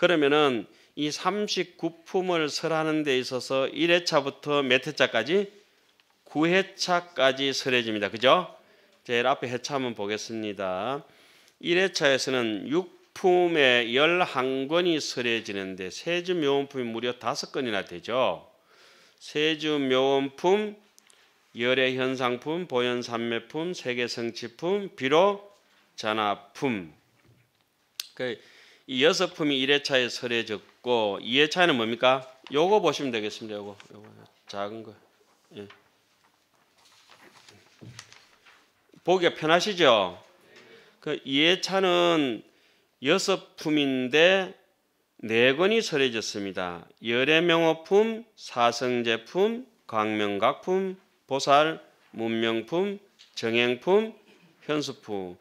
그러면은 이 39품을 설하는 데 있어서 1회차부터 몇 회차까지? 9회차까지 설해집니다. 그죠? 제일 앞에 회차 한번 보겠습니다. 1회차에서는 6품에 11권이 설해지는데 세주 묘원품이 무려 5건이나 되죠. 세주 묘원품, 열의 현상품, 보현 산매품, 세계 성취품, 비로 전화품. 그이 여섯 품이 1회차에 설해졌고 2회차는 뭡니까? 요거 보시면 되겠습니다. 요거, 요거 작은 거. 예. 보기가 편하시죠? 그 2회차는 여섯 품인데 네 권이 설해졌습니다. 열애명호품, 사성제품, 광명각품, 보살, 문명품, 정행품, 현수품.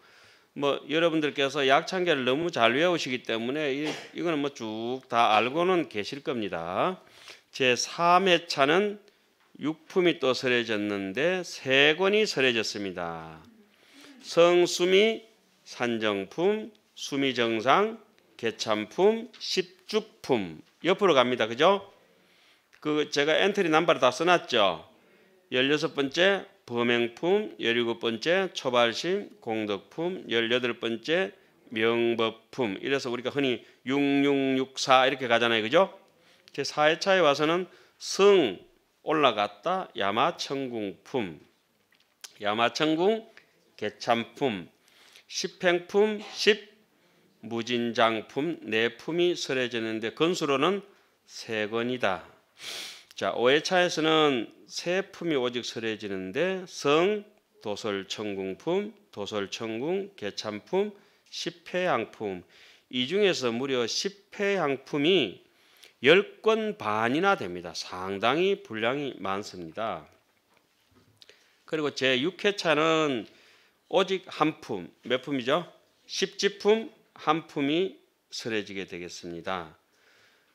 뭐 여러분들께서 약창계를 너무 잘 외우시기 때문에 이, 이거는 뭐 쭉 다 알고는 계실 겁니다. 제 3회차는 육품이 또 설해졌는데 세 권이 설해졌습니다. 성수미 산정품, 수미정상, 개참품, 십주품 옆으로 갑니다. 그죠? 그 제가 엔트리 넘버를 다 써놨죠. 열여섯 번째 범행품 열일곱 번째 초발심 공덕품 열여덟 번째 명법품 이래서 우리가 흔히 6664 이렇게 가잖아요. 그죠? 4회차에 와서는 승 올라갔다 야마천궁품 야마천궁 개참품 십행품 십 무진장품 내품이 네 설해지는데 건수로는 세 권이다. 자, 5회차에서는 세 품이 오직 설해지는데 성, 도설천궁품, 도설천궁, 개참품, 십회양품 이 중에서 무려 십회양품이 10권 반이나 됩니다. 상당히 분량이 많습니다. 그리고 제6회차는 오직 한 품, 몇 품이죠? 1 0지품한 품이 설해지게 되겠습니다.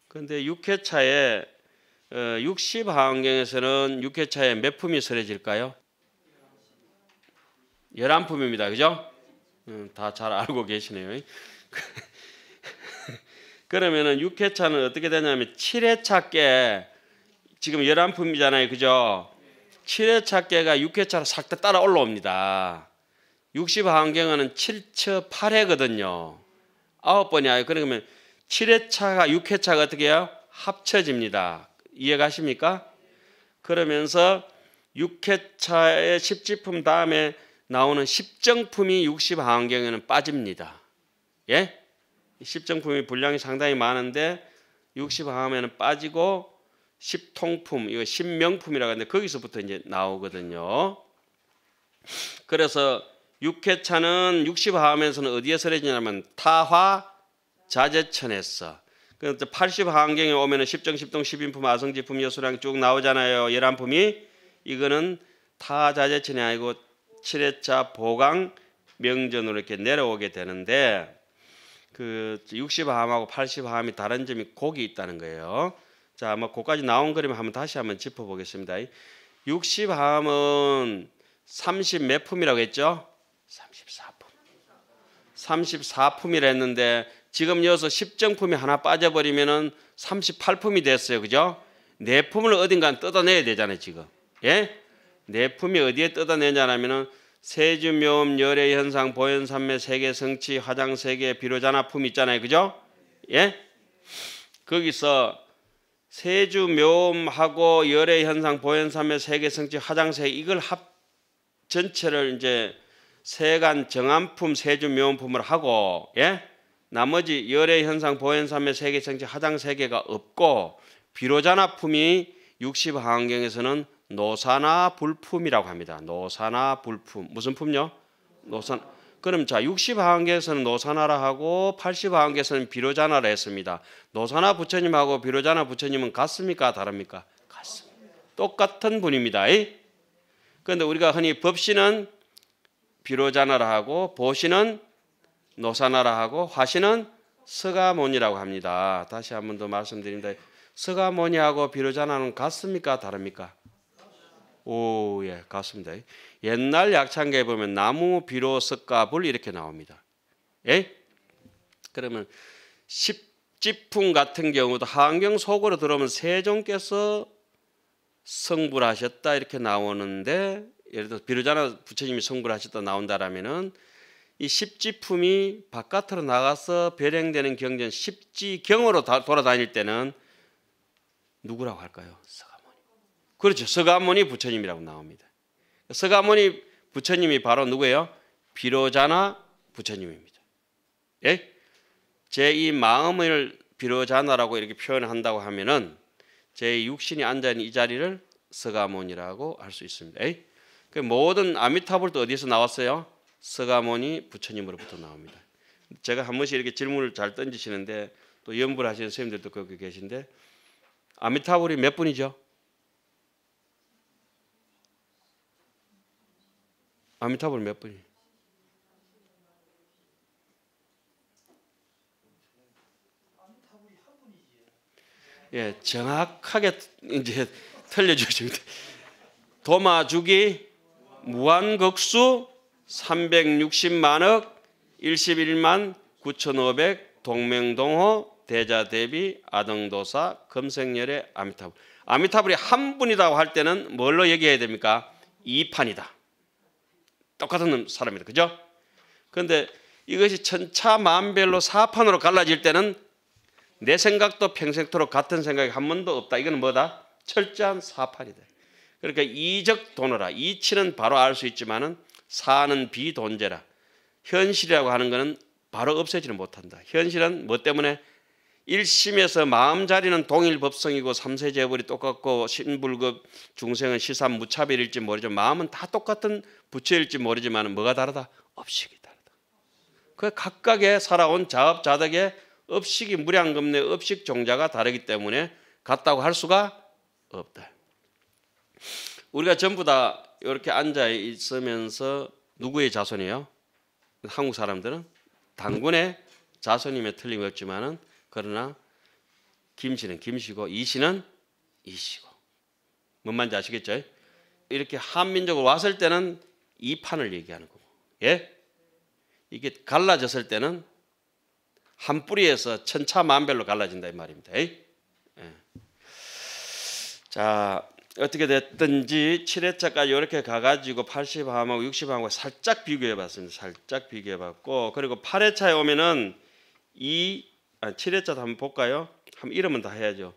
그런데 6회차에 60하안경에서는 어, 6회차에 몇 품이 설해질까요? 11품입니다. 그죠? 음, 다잘 알고 계시네요. 그러면은 6회차는 어떻게 되냐면 7회차 께 지금 11품이잖아요. 그죠? 7회차 깨가 6회차로 싹다 따라 올라옵니다. 60하안경은 7처 8회거든요. 9번이 아요 그러면 7회차가 6회차가 어떻게 해요? 합쳐집니다. 이해가십니까? 그러면서 육회차의 십지품 다음에 나오는 십정품이 60하안경에는 빠집니다. 예? 십정품이 분량이 상당히 많은데 60하안에는 빠지고 십통품, 이거 십명품이라고 하는데 거기서부터 이제 나오거든요. 그래서 육회차는6 0화암에서는 어디에서 내지냐면 타화 자재천에서 그래서 80한경에 오면은 10정, 10동, 10인품, 아성지품, 여수량 쭉 나오잖아요. 11품이 이거는 타자재천이 아니고 7회차 보강 명전으로 이렇게 내려오게 되는데 그 60함하고 80함이 다른 점이 곡이 있다는 거예요. 자, 아마 곡까지 나온 그림 한번 다시 한번 짚어보겠습니다. 60함은 30몇 품이라고 했죠? 34품. 34품이라 했는데 지금 여기서 10정품이 하나 빠져버리면은 38품이 됐어요. 그죠? 내 네 품을 어딘가 뜯어내야 되잖아요, 지금. 예? 내 네 품이 어디에 뜯어내냐면은 세주, 묘음, 열애, 현상, 보현, 삼매, 세계, 성취, 화장, 세계, 비로자나 품 있잖아요. 그죠? 예? 거기서 세주, 묘음하고 열애, 현상, 보현, 삼매, 세계, 성취, 화장, 세 이걸 합 전체를 이제 세간 정한품, 세주, 묘음품을 하고 예? 나머지 열의 현상 보현삼의 세계 생체 하장 세계가 없고 비로자나품이 60하안경에서는 노사나 불품이라고 합니다. 노사나 불품. 무슨 품요? 노산. 그럼 자 60하안계에서는 노사나라 하고 80하안계에서는 비로자나라 했습니다. 노사나 부처님하고 비로자나 부처님은 같습니까? 다릅니까? 같습니다. 똑같은 분입니다. 그런데 우리가 흔히 법신은 비로자나라 하고 보신은 노사나라 하고 화신은 서가모니라고 합니다. 다시 한번 더 말씀드립니다. 서가모니하고 비로자나는 같습니까? 다릅니까? 오, 예, 같습니다. 옛날 약창계에 보면 나무, 비로, 석가, 불 이렇게 나옵니다. 예? 그러면 십지풍 같은 경우도 한경 속으로 들어오면 세종께서 성불하셨다 이렇게 나오는데 예를 들어 비로자나 부처님이 성불하셨다 나온다라면은 이 십지품이 바깥으로 나가서 배량되는 경전 십지경으로 돌아다닐 때는 누구라고 할까요? 서가모니. 그렇죠. 서가모니 부처님이라고 나옵니다. 서가모니 부처님이 바로 누구예요? 비로자나 부처님입니다. 예? 제 이 마음을 비로자나라고 이렇게 표현한다고 하면은 제 육신이 앉아 있는 이 자리를 서가모니라고 할 수 있습니다. 예? 그 모든 아미타불도 어디서 나왔어요? 서가모니 부처님으로부터 나옵니다. 제가 한 번씩 이렇게 질문을 잘 던지시는데 또 연불하시는 선님들도 거기 계신데 아미타불이 몇 분이죠? 아미타불 몇 분이? 예, 정확하게 이제 틀려주십니다. 도마주기 무한극수 360만억 11만 9,500동맹동호 대자대비 아등도사 금생열의 아미타불. 아미타불이 한 분이라고 할 때는 뭘로 얘기해야 됩니까? 이판이다. 똑같은 사람이다. 그죠? 그런데 이것이 천차만별로 사판으로 갈라질 때는 내 생각도 평생토록 같은 생각이 한 번도 없다. 이건 뭐다? 철저한 사판이다. 그러니까 이적 도너라 이치는 바로 알 수 있지만은 사는 비돈재라 현실이라고 하는 것은 바로 없애지는 못한다. 현실은 뭐 때문에 1심에서 마음 자리는 동일 법성이고 삼세 재벌이 똑같고 신불급 중생은 시삼 무차별일지 모르죠. 마음은 다 똑같은 부처일지 모르지만 뭐가 다르다? 업식이 다르다. 그 각각의 살아온 자업자덕의 업식이 무량겁내 업식 종자가 다르기 때문에 같다고 할 수가 없다. 우리가 전부 다 이렇게 앉아 있으면서 누구의 자손이에요? 한국 사람들은 당군의 자손임에 틀림없지만은 그러나 김씨는 김씨고 이씨는 이씨고 뭔 말인지 아시겠죠? 이렇게 한민족으 왔을 때는 이 판을 얘기하는 거고 예? 이게 갈라졌을 때는 한 뿌리에서 천차만별로 갈라진다 이 말입니다. 예? 자 어떻게 됐든지 7회차까지 이렇게 가가지고 80함하고 60함하고 살짝 비교해봤습니다. 살짝 비교해봤고 그리고 8회차에 오면은 이 아, 7회차도 한번 볼까요? 한번 이름은 다 해야죠.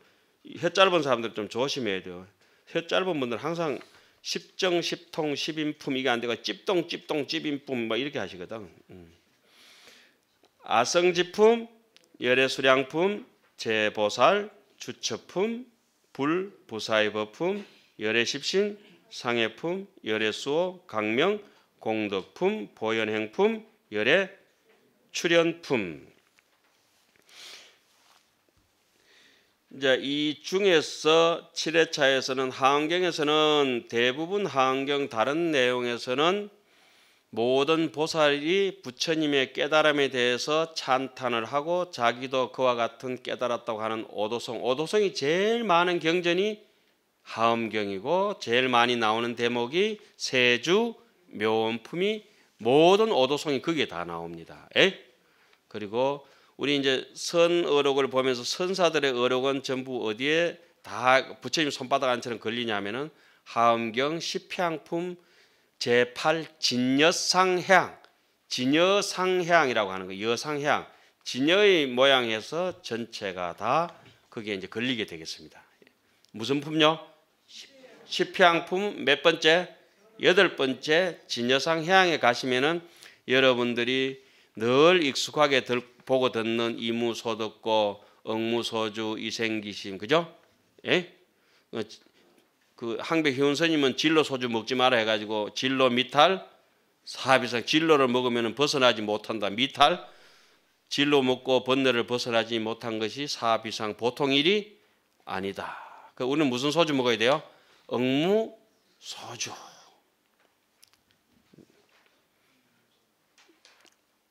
혀 짧은 사람들 좀 조심해야 돼요. 혀 짧은 분들 항상 십정 십통 십인품 이게 안 되고 찝동 찝동 찝인품 막 뭐 이렇게 하시거든. 음. 아성지품 열애수량품 재보살 주처품 불, 부사의 법품, 열의 십신, 상해품, 열의 수호, 강명, 공덕품, 보현행품, 열의 출연품. 이제 이 중에서 7회차에서는 하안경에서는 대부분 하안경 다른 내용에서는 모든 보살이 부처님의 깨달음에 대해서 찬탄을 하고 자기도 그와 같은 깨달았다고 하는 오도성. 오도성이 제일 많은 경전이 하엄경이고 제일 많이 나오는 대목이 세주 묘원품이 모든 오도성이 거기에 다 나옵니다. 에? 그리고 우리 이제 선 어록을 보면서 선사들의 어록은 전부 어디에 다 부처님 손바닥 안처럼 걸리냐면은 하엄경, 시향품 제8 진여상향, 진여상향이라고 하는 거, 여상향, 진여의 모양에서 전체가 다 거기에 이제 걸리게 되겠습니다. 무슨 품요? 십향품 몇 번째? 여덟 번째 진여상 향에 가시면은 여러분들이 늘 익숙하게 들, 보고 듣는 이무소득고, 억무소주, 이생기심, 그죠? 예? 어, 그 항백 효은선님은 진로 소주 먹지 마라 해가지고 진로 미탈 사업이상 진로를 먹으면 벗어나지 못한다 미탈 진로 먹고 번뇌를 벗어나지 못한 것이 사업이상 보통 일이 아니다. 그 우리는 무슨 소주 먹어야 돼요? 응무 소주.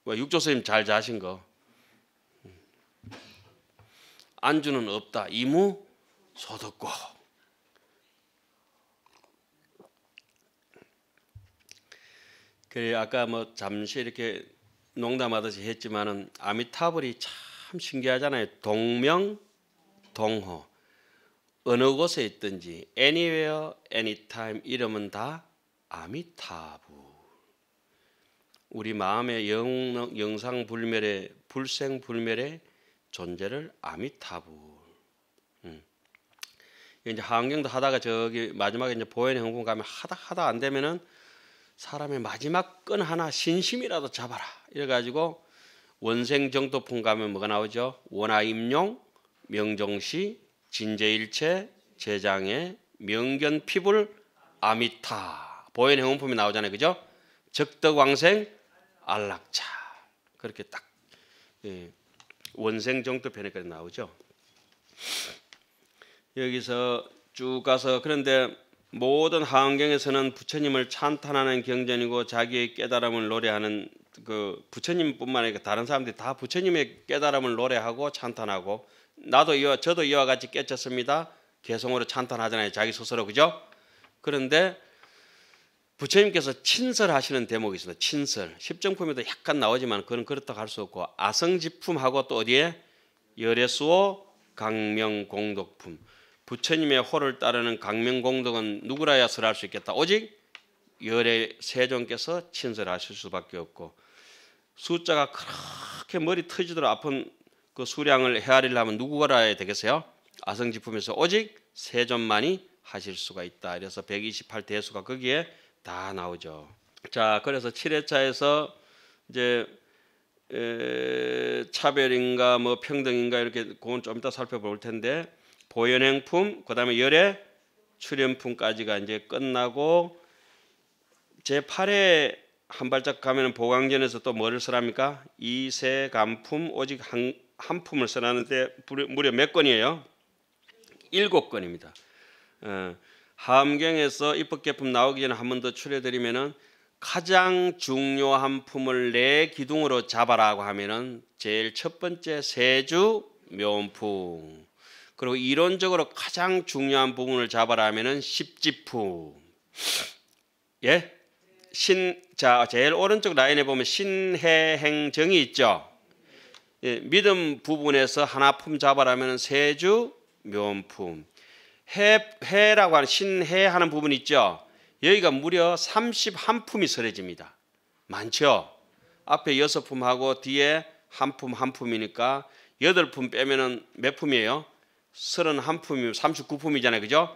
육조 선님잘 자신 거? 안주는 없다. 이무 소득고. 그 아까 뭐 잠시 이렇게 농담하듯이 했지만은 아미타불이 참 신기하잖아요. 동명 동호 어느 곳에 있든지 anywhere anytime 이름은 다 아미타불. 우리 마음의 영, 영상 불멸의 불생 불멸의 존재를 아미타불. 음. 이제 환경도 하다가 저기 마지막에 이제 보현의 흥분 가면 하다 하다 안 되면은 사람의 마지막 끈 하나 신심이라도 잡아라. 이래가지고 원생 정도풍 가면 뭐가 나오죠? 원하임용, 명종시 진제일체, 제장의 명견 피불 아미타 보현 행운품이 나오잖아요, 그죠? 적덕왕생 안락차 그렇게 딱 예, 원생 정도 편에까지 나오죠. 여기서 쭉 가서 그런데 모든 하원경에서는 부처님을 찬탄하는 경전이고 자기의 깨달음을 노래하는 그 부처님뿐만 아니라 다른 사람들이 다 부처님의 깨달음을 노래하고 찬탄하고 나도 이와 저도 이와 같이 깨쳤습니다. 개성으로 찬탄하잖아요. 자기 스스로 그죠? 그런데 부처님께서 친설하시는 대목이 있습니다. 친설. 십정품에도 약간 나오지만 그건 그렇다고 할 수 없고 아성지품하고 또 어디에 열애수호 강명공덕품. 부처님의 호를 따르는 강명공덕은 누구라야 설할 수 있겠다. 오직 열의 세종께서 친설하실 수밖에 없고 숫자가 그렇게 머리 터지도록 아픈 그 수량을 헤아리려면 누구가라야 되겠어요? 아성지품에서 오직 세존만이 하실 수가 있다. 그래서 128대수가 거기에 다 나오죠. 자, 그래서 7회차에서 이제 에, 차별인가 뭐 평등인가 이렇게 그건 좀 이따 살펴볼 텐데 보현행품, 그 다음에 열의 출현품까지가 이제 끝나고 제 8회 한 발짝 가면 보강전에서 또 뭐를 쓰랍니까? 이세 간품 오직 한, 한 품을 쓰라는데 무려 몇 건이에요? 일곱 건입니다. 어, 함경에서 입법개품 나오기 전에 한 번 더 추려드리면은 가장 중요한 품을 내 네 기둥으로 잡아라고 하면은 제일 첫 번째 세주 묘품 그리고 이론적으로 가장 중요한 부분을 잡아라 하면은 십지품. 예? 신, 자, 제일 오른쪽 라인에 보면 신해행정이 있죠. 예, 믿음 부분에서 하나품 잡아라면 세주 묘품. 해, 해라고 하는 신해 하는 부분 있죠. 여기가 무려 31품이 설해집니다. 많죠? 앞에 6품하고 뒤에 한품한 품이니까 8품 빼면은 몇 품이에요? 31품이 39품이잖아요. 그죠?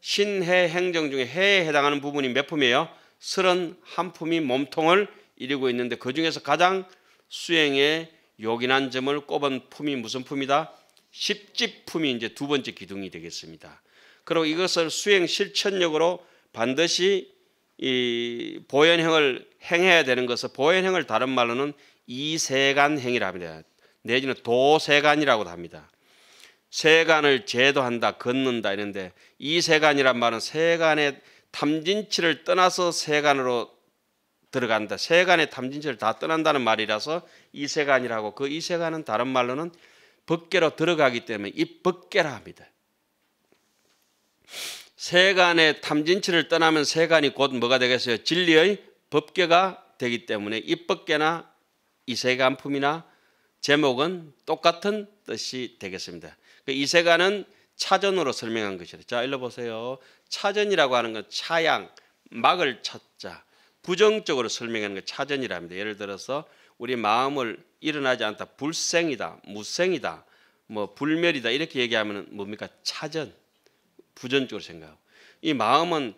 신해 행정 중에 해에 해당하는 부분이 몇 품이에요? 31품이 몸통을 이루고 있는데 그 중에서 가장 수행에 요긴한 점을 꼽은 품이 무슨 품이다? 십지품이 이제 두 번째 기둥이 되겠습니다. 그리고 이것을 수행 실천력으로 반드시 이 보현행을 행해야 되는 것을 보현행을 다른 말로는 이세간행이라 합니다. 내지는 도세간이라고도 합니다. 세간을 제도한다, 걷는다 이런데 이 세간이란 말은 세간의 탐진치를 떠나서 세간으로 들어간다. 세간의 탐진치를 다 떠난다는 말이라서 이 세간이라고 그 이 세간은 다른 말로는 법계로 들어가기 때문에 이법계라 합니다. 세간의 탐진치를 떠나면 세간이 곧 뭐가 되겠어요? 진리의 법계가 되기 때문에 이 법계나 이 세간품이나 제목은 똑같은 뜻이 되겠습니다. 그 이세가는 차전으로 설명한 것이래. 자, 일러 보세요. 차전이라고 하는 건 차양, 막을 찾자. 부정적으로 설명하는 게 차전이랍니다. 예를 들어서 우리 마음을 일어나지 않다. 불생이다. 무생이다. 뭐 불멸이다. 이렇게 얘기하면 뭡니까? 차전. 부정적으로 생각하고. 이 마음은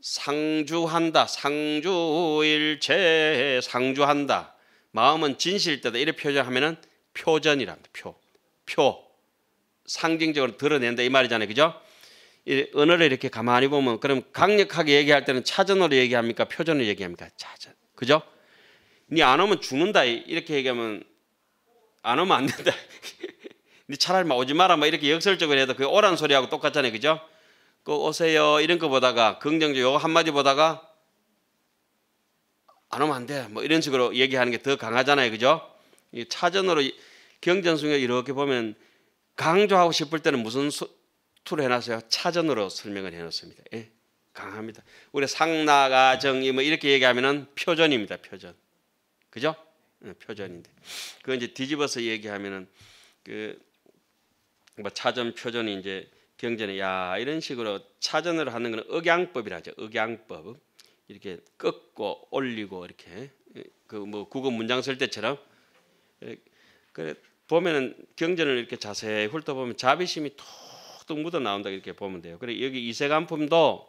상주한다. 상주일체 상주한다. 마음은 진실되다. 이렇게 표현하면 표전이랍니다. 표. 표. 상징적으로 드러낸다 이 말이잖아요. 그죠? 언어를 이렇게 가만히 보면 그럼 강력하게 얘기할 때는 차전으로 얘기합니까? 표준으로 얘기합니까? 차전. 그죠? 니안 오면 죽는다 이렇게 얘기하면 안 오면 안 된다. 니 차라리 오지 마라 막 이렇게 역설적으로 해도 그 오란 소리하고 똑같잖아요. 그죠? 그 오세요 이런 거 보다가 긍정적 요거 한마디 보다가 안 오면 안 돼. 뭐 이런 식으로 얘기하는 게 더 강하잖아요. 그죠? 이 차전으로 경전승에 이렇게 보면 강조하고 싶을 때는 무슨 수, 툴을 해놨어요? 차전으로 설명을 해놨습니다. 예? 강합니다. 우리 상나가 정이 뭐 이렇게 얘기하면은 표전입니다. 표전. 그죠? 네, 표전인데. 그 이제 뒤집어서 얘기하면은 그 뭐 차전 표전이 이제 경전에 야 이런 식으로 차전으로 하는 건 억양법이라 하죠. 억양법. 이렇게 꺾고 올리고 이렇게 그 뭐 국어 문장 쓸 때처럼 예, 그래 보면은 경전을 이렇게 자세히 훑어보면 자비심이 톡톡 묻어 나온다 이렇게 보면 돼요. 그래 여기 이세간품도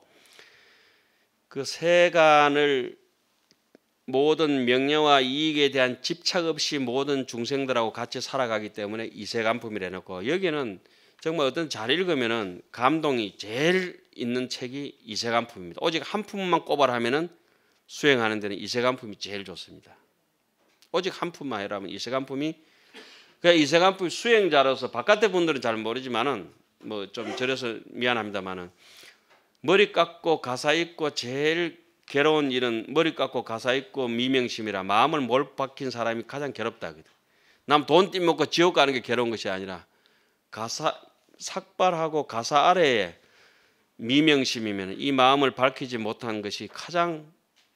그 세간을 모든 명예와 이익에 대한 집착 없이 모든 중생들하고 같이 살아가기 때문에 이세간품이라 놓고 여기는 정말 어떤 잘 읽으면은 감동이 제일 있는 책이 이세간품입니다. 오직 한 품만 꼬발하면은 수행하는 데는 이세간품이 제일 좋습니다. 오직 한 품만 해라면 이세간품이 그러니까 이세간법 수행자로서 바깥의 분들은 잘 모르지만은 뭐 좀 저려서 미안합니다만은 머리 깎고 가사 입고 제일 괴로운 일은 머리 깎고 가사 입고 미명심이라 마음을 몰 박힌 사람이 가장 괴롭다거든. 남돈 띠먹고 지옥 가는 게 괴로운 것이 아니라 가사 삭발하고 가사 아래에 미명심이면 이 마음을 밝히지 못한 것이 가장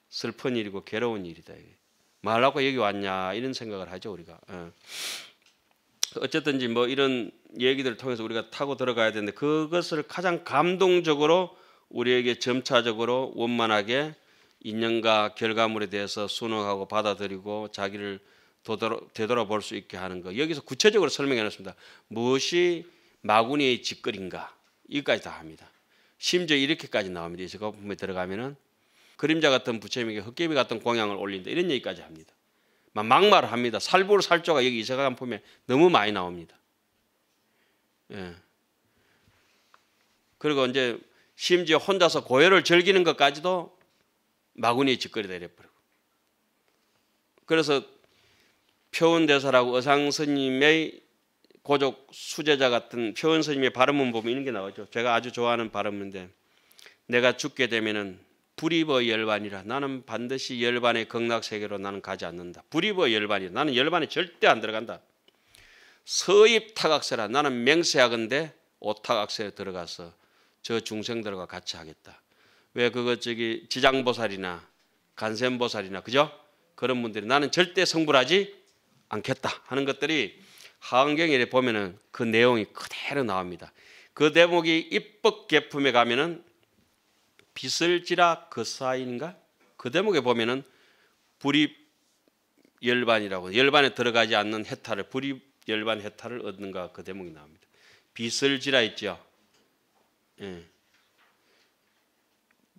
슬픈 일이고 괴로운 일이다. 말하고 여기 왔냐 이런 생각을 하죠 우리가. 어. 어쨌든지 뭐 이런 얘기들을 통해서 우리가 타고 들어가야 되는데 그것을 가장 감동적으로 우리에게 점차적으로 원만하게 인연과 결과물에 대해서 순응하고 받아들이고 자기를 되돌아볼 수 있게 하는 거 여기서 구체적으로 설명해 놨습니다. 무엇이 마구니의 짓거리인가 이까지 다 합니다. 심지어 이렇게까지 나옵니다. 이 작품에 들어가면은 그림자 같은 부처님에게 헛개비 같은 공양을 올린다 이런 얘기까지 합니다. 막말을 합니다. 살불살조가 여기 이사간 보면 너무 많이 나옵니다. 예. 그리고 이제 심지어 혼자서 고열을 즐기는 것까지도 마구니 짓거리다 이래버리고. 그래서 표은대사라고 어상스님의 고족 수제자 같은 표은스님의 발음문 보면 이런 게 나오죠. 제가 아주 좋아하는 발음인데 내가 죽게 되면은 불입의 열반이라 나는 반드시 열반의 극락 세계로 나는 가지 않는다. 불입의 열반이 라 나는 열반에 절대 안 들어간다. 서입 타각세라 나는 맹세하건대 오타각세에 들어가서 저 중생들과 같이 하겠다. 왜그거 저기 지장보살이나 간센보살이나 그죠? 그런 분들이 나는 절대 성불하지 않겠다 하는 것들이 하은경에 보면은 그 내용이 그대로 나옵니다. 그 대목이 입법 개품에 가면은 빛을지라 그 사이인가? 그 대목에 보면은 불이 열반이라고 열반에 들어가지 않는 해탈을 불이 열반 해탈을 얻는가 그 대목이 나옵니다. 빛을지라 있죠. 예.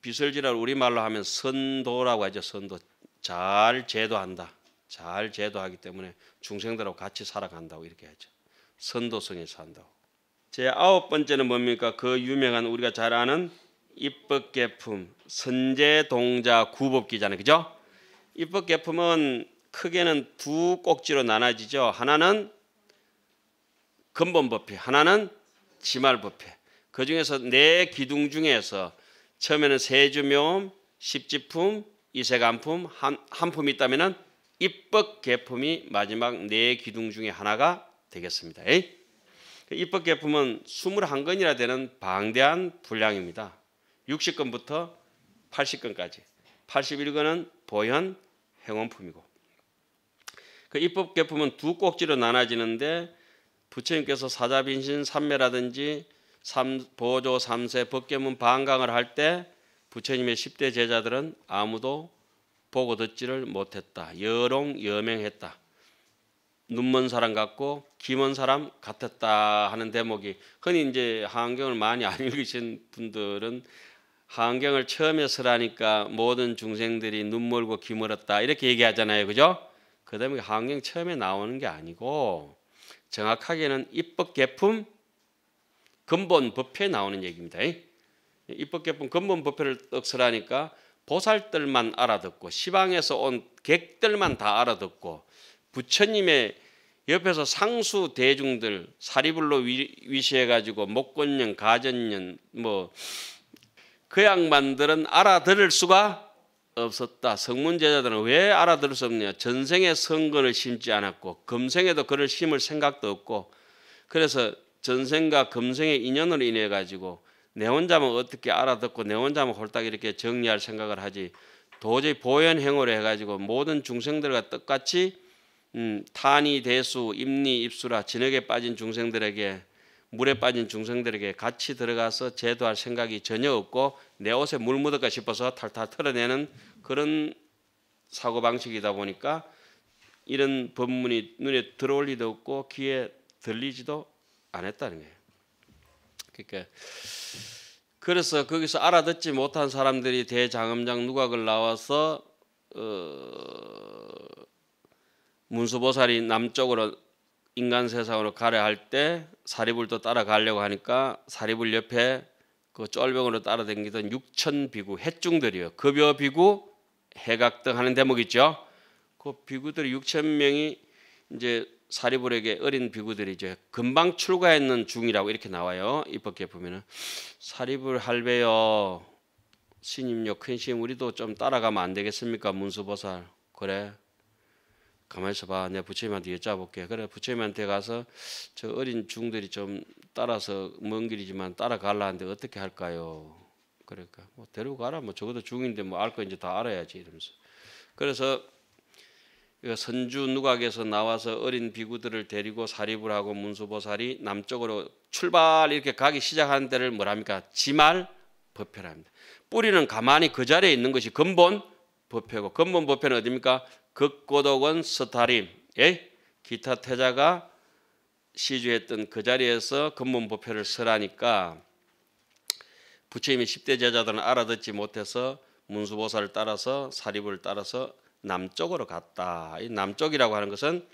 빛을지라 우리 말로 하면 선도라고 하죠. 선도 잘 제도한다. 잘 제도하기 때문에 중생들하고 같이 살아간다고 이렇게 하죠. 선도성에 산다고. 제 아홉 번째는 뭡니까? 그 유명한 우리가 잘 아는 입법개품, 선제동자 구법기잖아요. 그죠? 입법개품은 크게는 두 꼭지로 나눠지죠. 하나는 근본법회, 하나는 지말법회. 그 중에서 네 기둥 중에서 처음에는 세주묘음, 십지품, 이세간품, 한, 한품이 있다면 입법개품이 마지막 네 기둥 중에 하나가 되겠습니다. 그 입법개품은 21건이라 되는 방대한 분량입니다. 60건부터 80건까지. 81건은 보현 행원품이고. 그 입법 개품은 두 꼭지로 나눠지는데 부처님께서 사자빈신 삼매라든지 삼, 보조 삼세 법계문 방강을 할 때 부처님의 10대 제자들은 아무도 보고 듣지를 못했다. 여롱 여명했다. 눈먼 사람 같고 기먼 사람 같았다 하는 대목이 흔히 이제 한경을 많이 안 읽으신 분들은 환경을 처음에 설하니까 모든 중생들이 눈물고 귀멀었다 이렇게 얘기하잖아요. 그죠? 그 다음에 환경 처음에 나오는 게 아니고 정확하게는 입법 개품 근본 법회에 나오는 얘기입니다. 입법 개품 근본 법회를 떡설하니까 보살들만 알아듣고 시방에서 온 객들만 다 알아듣고 부처님의 옆에서 상수 대중들 사리불로 위시해 가지고 목건년 가전년 뭐그 양반들은 알아들을 수가 없었다. 성문 제자들은 왜 알아들을 수 없냐? 전생에 성근을 심지 않았고 금생에도 그를 심을 생각도 없고 그래서 전생과 금생의 인연으로 인해 가지고 내 혼자만 뭐 어떻게 알아듣고 내 혼자만 뭐 홀딱 이렇게 정리할 생각을 하지 도저히 보현 행위로 해가지고 모든 중생들과 똑같이 음, 탄이 대수, 입니, 입수라 진흙에 빠진 중생들에게 물에 빠진 중생들에게 같이 들어가서 제도할 생각이 전혀 없고 내 옷에 물 묻을까 싶어서 탈탈 털어내는 그런 사고 방식이다 보니까 이런 법문이 눈에 들어올 리도 없고 귀에 들리지도 않았다는 거예요. 그러니까 그래서 거기서 알아듣지 못한 사람들이 대장엄장 누각을 나와서 어, 문수보살이 남쪽으로 인간 세상으로 가려 할때 사립을 또 따라가려고 하니까 사립을 옆에 그 쫄병으로 따라다니던 육천 비구 해중들이요. 급여 비구, 해각 등 하는 대목 있죠. 그 비구들이 육천 명이 이제 사리불에게 어린 비구들이 이제 금방 출가했는 중이라고 이렇게 나와요. 입법계 보면은 사리불 할배요 신임요 큰심 우리도 좀 따라가면 안 되겠습니까 문수보살 그래 가만히 있어봐. 내 부처님한테 여쭤볼게. 그래 부처님한테 가서 저 어린 중들이 좀 따라서 먼 길이지만 따라갈라 는데 어떻게 할까요? 그러니까 뭐 데려가라. 뭐 적어도 중인데 뭐 알 거 이제 다 알아야지 이러면서. 그래서 선주 누각에서 나와서 어린 비구들을 데리고 사립을 하고 문수보살이 남쪽으로 출발 이렇게 가기 시작하는 데를 뭐랍니까? 지말 법회랍니다. 뿌리는 가만히 그 자리에 있는 것이 근본 부패고 근본 법패는 어디입니까? 극고독은 스타림. 예? 기타 태자가 시주했던 그 자리에서 근본 부패를 설하니까 부처님이 10대 제자들은 알아듣지 못해서 문수보살을 따라서 사립을 따라서 남쪽으로 갔다. 이 남쪽이라고 하는 것은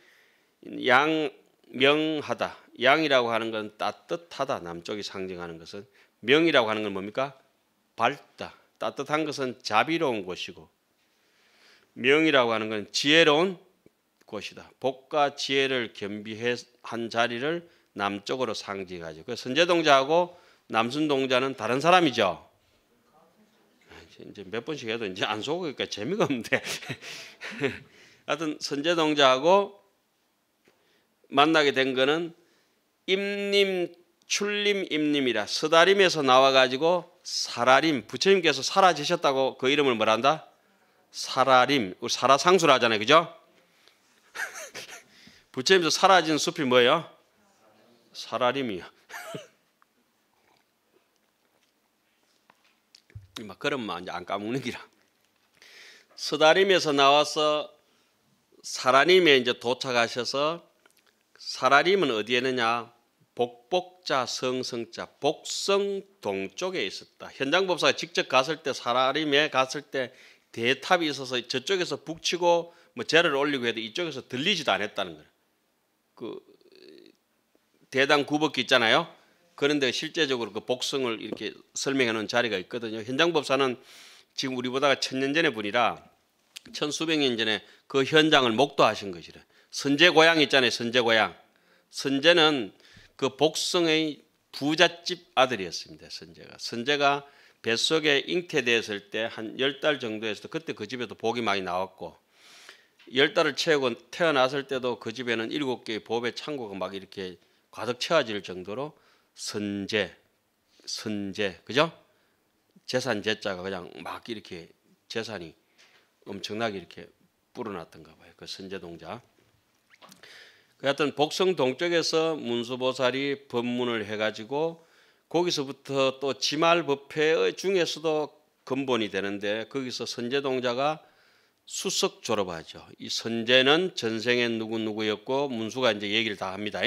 양 명하다. 양이라고 하는 건 따뜻하다. 남쪽이 상징하는 것은 명이라고 하는 건 뭡니까? 밝다. 따뜻한 것은 자비로운 곳이고 명이라고 하는 건 지혜로운 곳이다. 복과 지혜를 겸비한 자리를 남쪽으로 상징하죠. 그 선제동자하고 남순동자는 다른 사람이죠. 이제 몇 번씩 해도 이제 안 속으니까 재미가 없는데. 하여튼 선제동자하고 만나게 된 거는 임림 출림 임림이라 서다림에서 나와가지고 사라림 부처님께서 사라지셨다고 그 이름을 뭐란다? 사라림, 그 사라상수라 하잖아요. 그죠? 부처님도 사라진 숲이 뭐예요? 사라림이요. 막 그런 말 이제 안 까먹는 기라. 서다림에서 나와서 사라림에 이제 도착하셔서 사라림은 어디에 있느냐? 복복자 성성자 복성 동쪽에 있었다. 현장 법사가 직접 갔을 때 사라림에 갔을 때 대탑이 있어서 저쪽에서 북치고 뭐 재를 올리고 해도 이쪽에서 들리지도 않았다는 거예요. 그 대당 구복기 있잖아요. 그런데 실제적으로 그 복성을 이렇게 설명해 놓은 자리가 있거든요. 현장 법사는 지금 우리보다 천 년 전의 분이라 천수백 년 전에 그 현장을 목도하신 것이래. 선제 고향 있잖아요. 선제 고향. 선제는 그 복성의 부잣집 아들이었습니다. 선제가. 선제가 뱃속에 잉태되었을 때 한 열 달 정도에서 그때 그 집에도 복이 많이 나왔고 열 달을 채우고 태어났을 때도 그 집에는 일곱 개의 보배 창고가 막 이렇게 가득 채워질 정도로 선재선재 그죠? 재산 제자가 그냥 막 이렇게 재산이 엄청나게 이렇게 불어났던가 봐요. 그선재 동자. 그 하여튼 복성 동쪽에서 문수보살이 법문을 해가지고 거기서부터 또 지말법회 중에서도 근본이 되는데 거기서 선제동자가 수석 졸업하죠. 이 선제는 전생에 누구누구였고 문수가 이제 얘기를 다 합니다.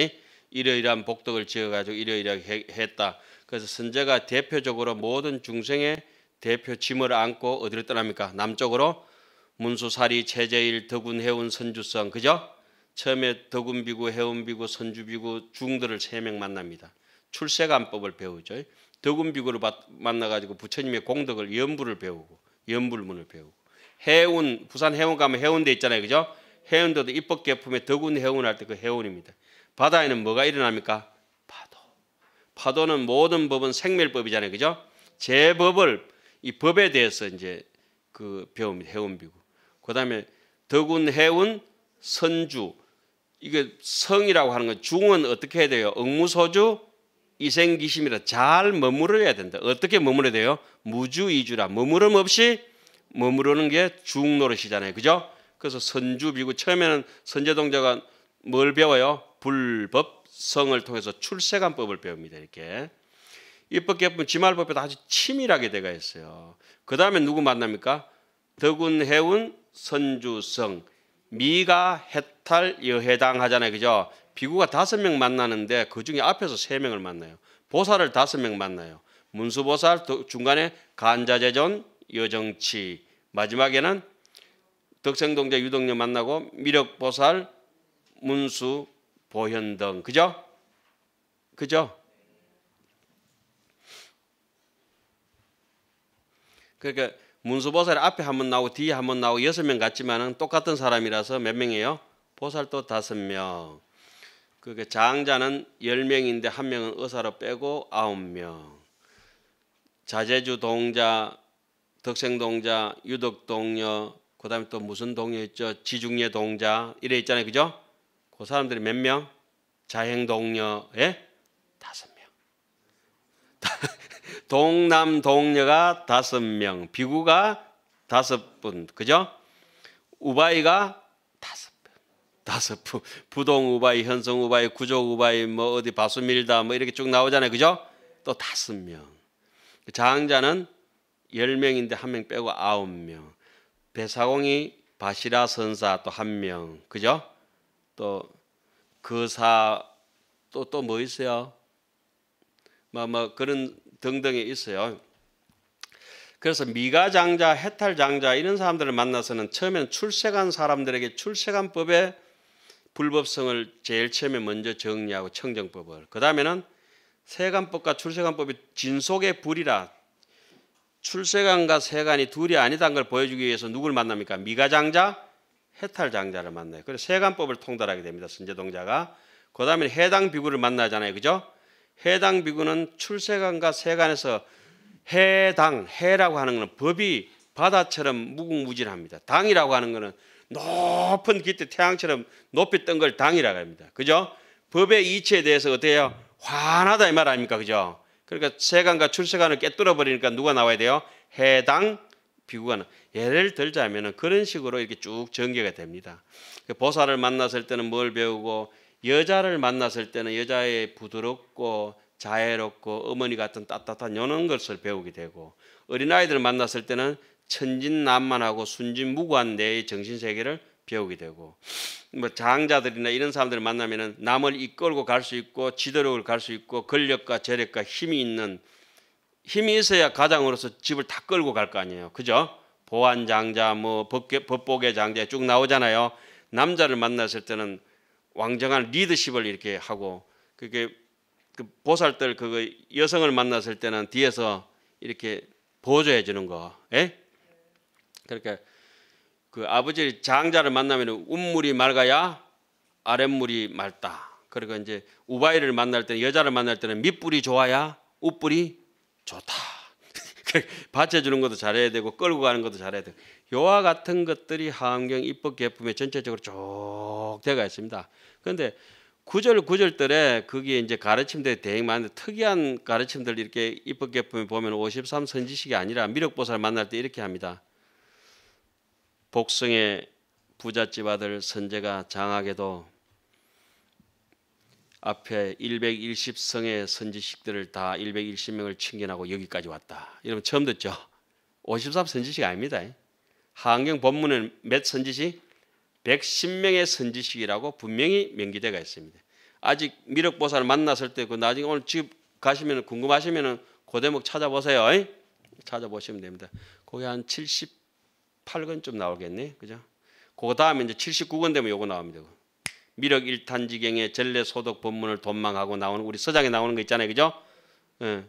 이러이러한 복덕을 지어가지고 이러이러하게 했다. 그래서 선제가 대표적으로 모든 중생의 대표 짐을 안고 어디로 떠납니까? 남쪽으로 문수사리, 체제일, 더군, 해운, 선주성 그죠? 처음에 더군비구, 해운비구, 선주비구 중들을 세 명 만납니다. 출세관법을 배우죠. 덕운비구를 만나가지고 부처님의 공덕을 연부를 배우고 연불문을 배우고 해운 부산 해운 가면 해운대 있잖아요, 그죠? 해운대도 입법 개품에 덕운 해운할 때 그 해운입니다. 바다에는 뭐가 일어납니까? 파도. 파도는 모든 법은 생멸법이잖아요, 그죠? 제법을 이 법에 대해서 이제 그 배웁니다. 해운비구. 그다음에 덕운 해운 선주 이게 성이라고 하는 건 중은 어떻게 해야 돼요? 응무소주 이생기심이라 잘머무러야 된다. 어떻게 머무르야 돼요? 무주이주라 머무름 없이 머무르는 게 중노릇이잖아요. 그죠? 그래서 선주비구 처음에는 선제동자가 뭘 배워요? 불법 성을 통해서 출세관법을 배웁니다. 이렇게 입법 개법 지말법에도 아주 치밀하게 돼가 있어요. 그 다음에 누구 만납니까? 덕운 해운 선주성 미가 해탈 여해당 하잖아요. 그죠? 비구가 다섯 명 만나는데 그 중에 앞에서 세 명을 만나요. 보살을 다섯 명 만나요. 문수보살 중간에 간자재전 여정치 마지막에는 덕생동자 유덕녀 만나고 미력보살 문수 보현등 그죠? 그죠? 그러니까 문수보살 앞에 한 번 나오고 뒤에 한 번 나오고 여섯 명 같지만은 똑같은 사람이라서 몇 명이에요? 보살도 다섯 명. 그게 장자는 열 명인데 한 명은 의사로 빼고 아홉 명. 자제주 동자, 덕생 동자, 유덕 동녀, 그다음에 또 무슨 동녀 였죠 지중예 동자 이래 있잖아요, 그죠? 그 사람들이 몇 명? 자행 동녀, 에 예? 다섯 명. 동남 동녀가 다섯 명, 비구가 다섯 분, 그죠? 우바이가 다섯 분, 다섯 분, 부동 우바이, 현성 우바이, 구족 우바이, 뭐 어디 바수밀다, 뭐 이렇게 쭉 나오잖아요, 그죠? 또 다섯 명. 장자는 열 명인데 한 명 빼고 아홉 명. 배사공이 바시라 선사 또 한 명, 그죠? 또 그사 또 또 뭐 있어요? 뭐뭐 뭐 그런 등등이 있어요. 그래서 미가 장자, 해탈 장자 이런 사람들을 만나서는 처음에는 출세한 사람들에게 출세한 법의 불법성을 제일 처음에 먼저 정리하고 청정법을 그 다음에는 세간법과 출세간법이 진속의 불이라 출세간과 세간이 둘이 아니다는 걸 보여주기 위해서 누굴 만납니까? 미가장자, 해탈장자를 만나요. 그래서 세간법을 통달하게 됩니다. 선제동자가. 그 다음에 해당 비구를 만나잖아요. 그죠? 해당 비구는 출세관과 세관에서 해당 해라고 하는 것은 법이 바다처럼 무궁무진합니다. 당이라고 하는 것은 높은 기대 태양처럼 높이 뜬 걸 당이라고 합니다. 그죠? 법의 이치에 대해서 어떻게 해요? 환하다 이 말 아닙니까? 그죠? 그러니까 세관과출세관을깨뜨려 버리니까 누가 나와야 돼요? 해당 비구관은 예를 들자면 그런 식으로 이렇게 쭉 전개가 됩니다. 그 보살을 만났을 때는 뭘 배우고 여자를 만났을 때는 여자의 부드럽고 자애롭고 어머니 같은 따뜻한 요런 것을 배우게 되고 어린아이들을 만났을 때는 천진난만하고 순진무구한 내의 정신세계를 배우게 되고 뭐 장자들이나 이런 사람들을 만나면은 남을 이끌고 갈 수 있고 지도력을 갈 수 있고 권력과 재력과 힘이 있는 힘이 있어야 가장으로서 집을 다 끌고 갈 거 아니에요. 그죠? 보안 장자 뭐 법계, 법복의 장자 쭉 나오잖아요. 남자를 만났을 때는 왕정한 리더십을 이렇게 하고 그게 그 보살들 그거 여성을 만났을 때는 뒤에서 이렇게 보조해 주는 거. 예? 그러니까 그 아버지 장자를 만나면 운물이 맑아야 아랫물이 맑다. 그리고 이제 우바이를 만날 때는 여자를 만날 때는 밑불이 좋아야 웃불이 좋다. 그 받쳐주는 것도 잘해야 되고 끌고 가는 것도 잘해야 되고 요와 같은 것들이 환암경 입법 개품에 전체적으로 쭉 들어가 있습니다. 그런데 구절 구절들에 거기에 이제 가르침들이 대행 많데 특이한 가르침들 이렇게 입법 개품에 보면 53 선지식이 아니라 미륵보살 만날 때 이렇게 합니다. 복성의 부잣집 아들 선제가 장하게도 앞에 110성의 선지식들을 다 110명을 칭견하고 여기까지 왔다. 이러면 처음 듣죠. 53 선지식 아닙니다. 한경 본문은 몇 선지식? 110명의 선지식이라고 분명히 명기되어 있습니다. 아직 미륵보살 만났을 때 그 나중에 오늘 집 가시면 궁금하시면 그 대목 찾아보세요. 찾아보시면 됩니다. 거기 한 78권쯤 나오겠네. 그죠? 그 다음에 이제 79권 되면 요거 나옵니다. 미륵 일탄지경의 전례 소독 본문을 돈망하고 나오는 우리 서장에 나오는 거 있잖아요. 그죠? 예.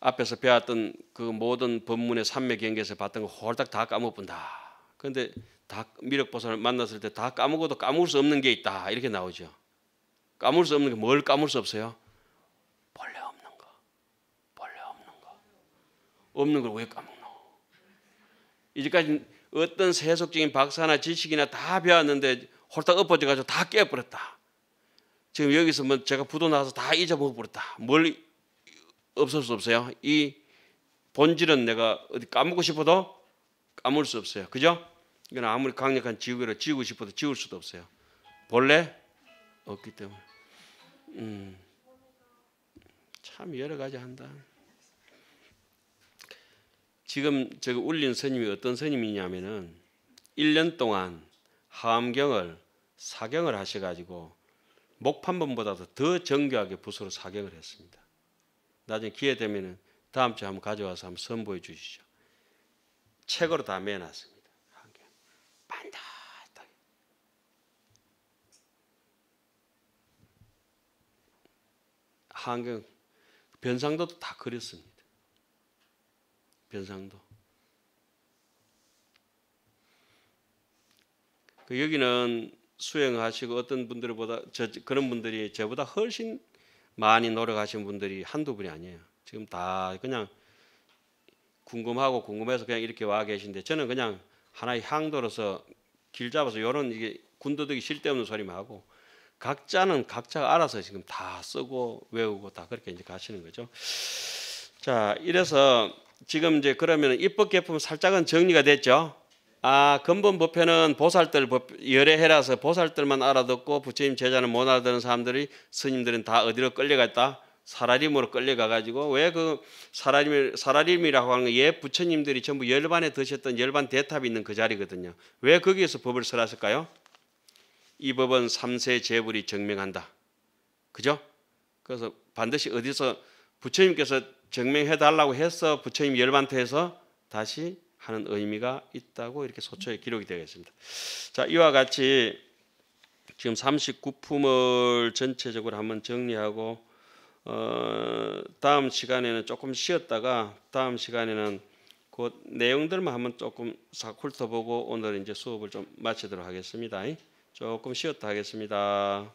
앞에서 배웠던 그 모든 본문의 삼매 경계에서 봤던 거 홀딱 다 까먹는다. 그런데 다 미륵보살을 만났을 때 다 까먹어도 까먹을 수 없는 게 있다 이렇게 나오죠. 까먹을 수 없는 게 뭘 까먹을 수 없어요? 본래 없는 거, 본래 없는 거, 없는 걸 왜 까먹노? 이제까지 어떤 세속적인 박사나 지식이나 다 배웠는데 홀딱 엎어져 가지고 다 깨버렸다. 지금 여기서 뭐 제가 부도 나와서 다 잊어먹어 버렸다. 뭘 없을 수 없어요. 이 본질은 내가 어디 까먹고 싶어도 아물 수 없어요. 그죠? 이건 아무리 강력한 지우개로 지우고 싶어도 지울 수도 없어요. 본래 없기 때문에. 음, 참 여러 가지 한다. 지금 제가 울린 스님이 어떤 스님이냐면은 1년 동안 하암경을 사경을 하셔가지고 목판본보다도 더 정교하게 붓으로 사경을 했습니다. 나중에 기회 되면은 다음 주에 한번 가져와서 한번 선보여 주시죠. 책으로 다 매놨습니다. 한 개. 반듯하게. 한경 변상도도 다 그렸습니다. 변상도. 그 여기는 수행하시고 어떤 분들보다 저, 그런 분들이 저보다 훨씬 많이 노력하신 분들이 한두 분이 아니에요. 지금 다 그냥 궁금하고 궁금해서 그냥 이렇게 와 계신데 저는 그냥 하나의 향도로서 길 잡아서 이런 이게 군더더기 쉴데없는 소리만 하고 각자는 각자가 알아서 지금 다 쓰고 외우고 다 그렇게 이제 가시는 거죠. 자, 이래서 지금 이제 그러면 입법 개품 살짝은 정리가 됐죠. 아, 근본 법회는 보살들 열애해라서 보살들만 알아듣고 부처님 제자는 못 알아듣는 사람들이 스님들은 다 어디로 끌려갔다. 사라림으로 끌려가 가지고 왜 그 사라림 사라림이라고 하는 옛 예 부처님들이 전부 열반에 드셨던 열반 대탑이 있는 그 자리거든요. 왜 거기에서 법을 설하실까요? 이 법은 삼세 제불이 증명한다. 그죠? 그래서 반드시 어디서 부처님께서 증명해 달라고 해서 부처님 열반태에서 다시 하는 의미가 있다고 이렇게 소초에 기록이 되겠습니다 자, 이와 같이 지금 39품을 전체적으로 한번 정리하고 어, 다음 시간에는 조금 쉬었다가 다음 시간에는 그 내용들만 한번 조금 싹 훑어보고 오늘 이제 수업을 좀 마치도록 하겠습니다. 조금 쉬었다 하겠습니다.